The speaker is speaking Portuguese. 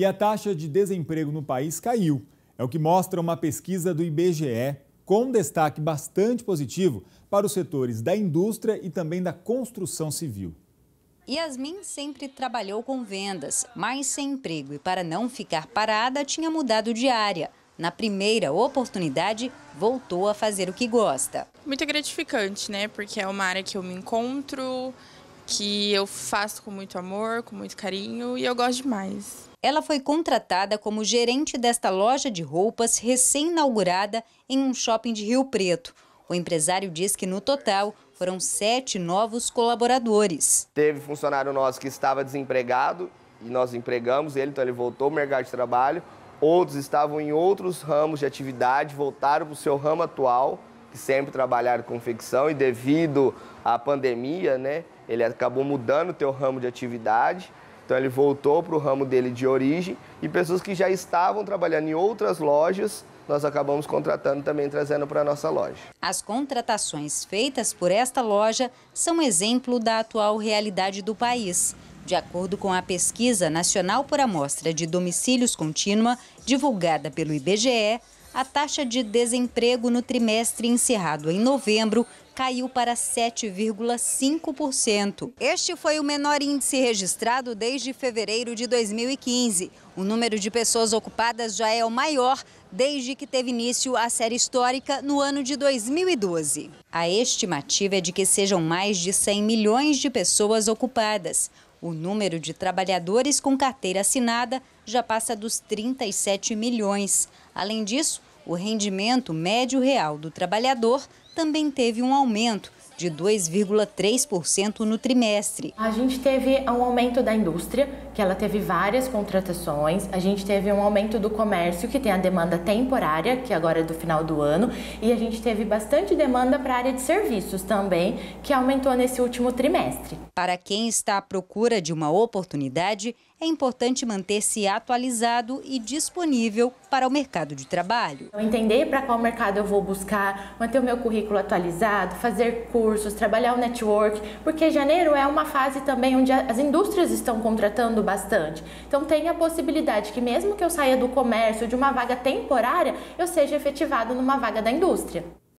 e a taxa de desemprego no país caiu. É o que mostra uma pesquisa do IBGE, com destaque bastante positivo para os setores da indústria e também da construção civil. Yasmin sempre trabalhou com vendas, mas sem emprego e para não ficar parada tinha mudado de área. Na primeira oportunidade, voltou a fazer o que gosta. Muito gratificante, né? Porque é uma área que eu me encontro, que eu faço com muito amor, com muito carinho e eu gosto demais. Ela foi contratada como gerente desta loja de roupas recém-inaugurada em um shopping de Rio Preto. O empresário diz que, no total, foram sete novos colaboradores. Teve funcionário nosso que estava desempregado e nós empregamos ele, então ele voltou ao mercado de trabalho. Outros estavam em outros ramos de atividade, voltaram para o seu ramo atual, que sempre trabalharam confecção e devido à pandemia, né, ele acabou mudando o teu ramo de atividade. Então ele voltou para o ramo dele de origem e pessoas que já estavam trabalhando em outras lojas, nós acabamos contratando também trazendo para a nossa loja. As contratações feitas por esta loja são exemplo da atual realidade do país. De acordo com a pesquisa nacional por amostra de domicílios contínua, divulgada pelo IBGE, a taxa de desemprego no trimestre encerrado em novembro caiu para 7,5%. Este foi o menor índice registrado desde fevereiro de 2015. O número de pessoas ocupadas já é o maior desde que teve início a série histórica no ano de 2012. A estimativa é de que sejam mais de 100 milhões de pessoas ocupadas. O número de trabalhadores com carteira assinada já passa dos 37 milhões. Além disso, o rendimento médio real do trabalhador também teve um aumento de 2,3% no trimestre. A gente teve um aumento da indústria, que ela teve várias contratações, a gente teve um aumento do comércio, que tem a demanda temporária, que agora é do final do ano, e a gente teve bastante demanda para a área de serviços também, que aumentou nesse último trimestre. Para quem está à procura de uma oportunidade, é importante manter-se atualizado e disponível para o mercado de trabalho. Eu entender para qual mercado eu vou buscar, manter o meu currículo atualizado, fazer cursos recursos, trabalhar o network, porque janeiro é uma fase também onde as indústrias estão contratando bastante. Então tem a possibilidade que mesmo que eu saia do comércio de uma vaga temporária, eu seja efetivado numa vaga da indústria.